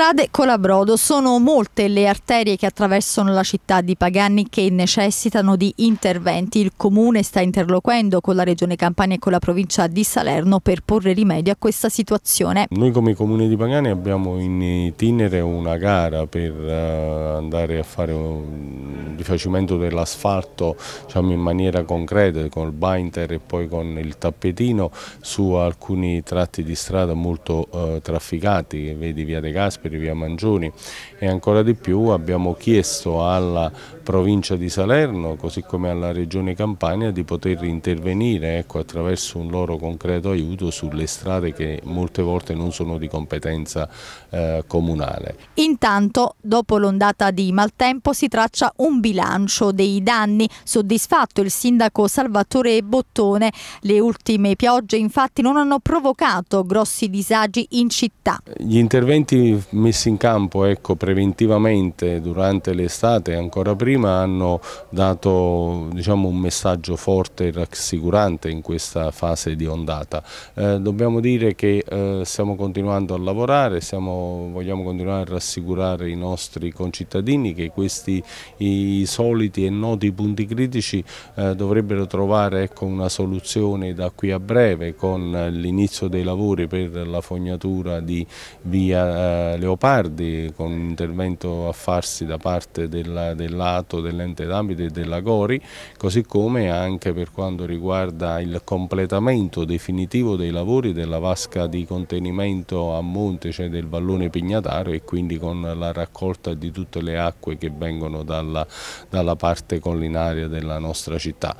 Strade Colabrodo sono molte le arterie che attraversano la città di Pagani che necessitano di interventi. Il comune sta interloquendo con la regione Campania e con la provincia di Salerno per porre rimedio a questa situazione. Noi come comune di Pagani abbiamo in itinere una gara per eh, andare a fare un rifacimento dell'asfalto diciamo, in maniera concreta con il binder e poi con il tappetino su alcuni tratti di strada molto eh, trafficati, vedi via De Gasperi per via Mangioni e ancora di più abbiamo chiesto alla provincia di Salerno così come alla regione Campania di poter intervenire ecco, attraverso un loro concreto aiuto sulle strade che molte volte non sono di competenza eh, comunale. Intanto dopo l'ondata di maltempo si traccia un bilancio dei danni, soddisfatto il sindaco Salvatore Bottone, le ultime piogge infatti non hanno provocato grossi disagi in città. Gli interventi messi in campo ecco, preventivamente durante l'estate e ancora prima hanno dato diciamo, un messaggio forte e rassicurante in questa fase di ondata. Eh, dobbiamo dire che eh, stiamo continuando a lavorare, stiamo, vogliamo continuare a rassicurare i nostri concittadini che questi i soliti e noti punti critici eh, dovrebbero trovare ecco, una soluzione da qui a breve con l'inizio dei lavori per la fognatura di via eh, Leopardi con un intervento a farsi da parte del lato dell'ente d'ambito e della Gori, così come anche per quanto riguarda il completamento definitivo dei lavori della vasca di contenimento a monte, cioè del vallone pignataro e quindi con la raccolta di tutte le acque che vengono dalla, dalla parte collinaria della nostra città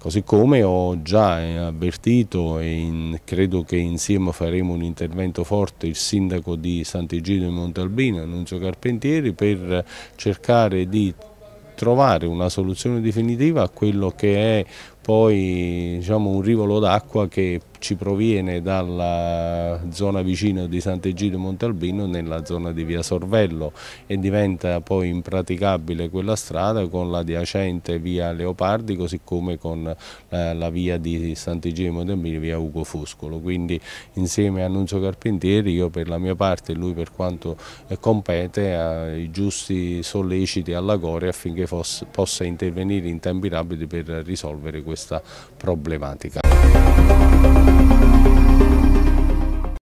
Così come ho già eh, avvertito e in, credo che insieme faremo un intervento forte il sindaco di Sant'Egidio e Montalbino, Annunzio Carpentieri, per cercare di trovare una soluzione definitiva a quello che è poi diciamo, un rivolo d'acqua che ci proviene dalla zona vicino di Sant'Egidio Montalbino nella zona di via Sorvello e diventa poi impraticabile quella strada con l'adiacente via Leopardi così come con eh, la via di Sant'Egidio Montalbino via Ugo Foscolo quindi insieme a Annunzio Carpentieri io per la mia parte e lui per quanto eh, compete ha i giusti solleciti alla Gore affinché fosse, possa intervenire in tempi rapidi per risolvere questo questa problematica.